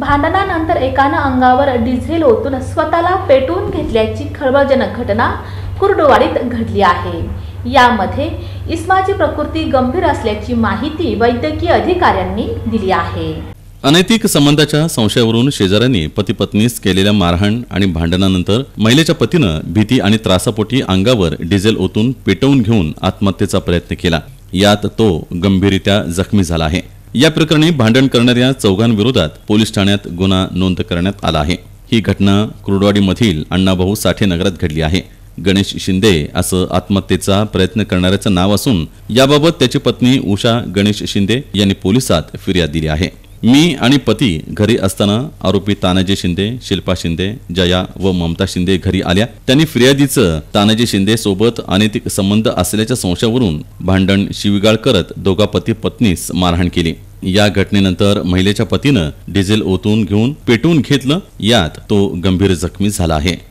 भांडणानंतर एकानं अंगावर डिझेल ओतून स्वतःला पेटवून घेतल्याची खळबळजनक घटना कुर्डवाडीत घडली आहे यामध्ये इस्माची प्रकृती गंभीर असल्याची माहिती वैद्यकीय अधिकाऱ्यांनी दिली आहे अनैतिक संबंधाच्या संशयावरून शेजाऱ्यांनी पती पत्नीस केलेल्या मारहाण आणि भांडणानंतर महिलेच्या पतीनं भीती आणि त्रासापोटी अंगावर डिझेल ओतून पेटवून घेऊन आत्महत्येचा प्रयत्न केला यात तो गंभीररित्या जखमी झाला आहे या प्रकरणी भांडण करणाऱ्या चौघांविरोधात पोलीस ठाण्यात गुन्हा नोंद करण्यात आला आहे ही घटना क्रुडवाडीमधील अण्णाभाऊ साठे नगरात घडली आहे गणेश शिंदे असं आत्महत्येचा प्रयत्न करणाऱ्याचं नाव असून याबाबत त्याची पत्नी उषा गणेश शिंदे यांनी पोलिसात फिर्याद दिली आहे मी आणि पती घरी असताना आरोपी तानाजी शिंदे शिल्पा शिंदे जया व ममता शिंदे घरी आल्या त्यांनी फिर्यादीचं तानाजी शिंदे सोबत अनैतिक संबंध असल्याच्या संशयावरून भांडण शिवीगाळ करत दोघा पती पत्नीस मारहाण केली या घटनेनंतर महिलेच्या पतीनं डिझेल ओतून घेऊन पेटून घेतलं यात तो गंभीर जखमी झाला आहे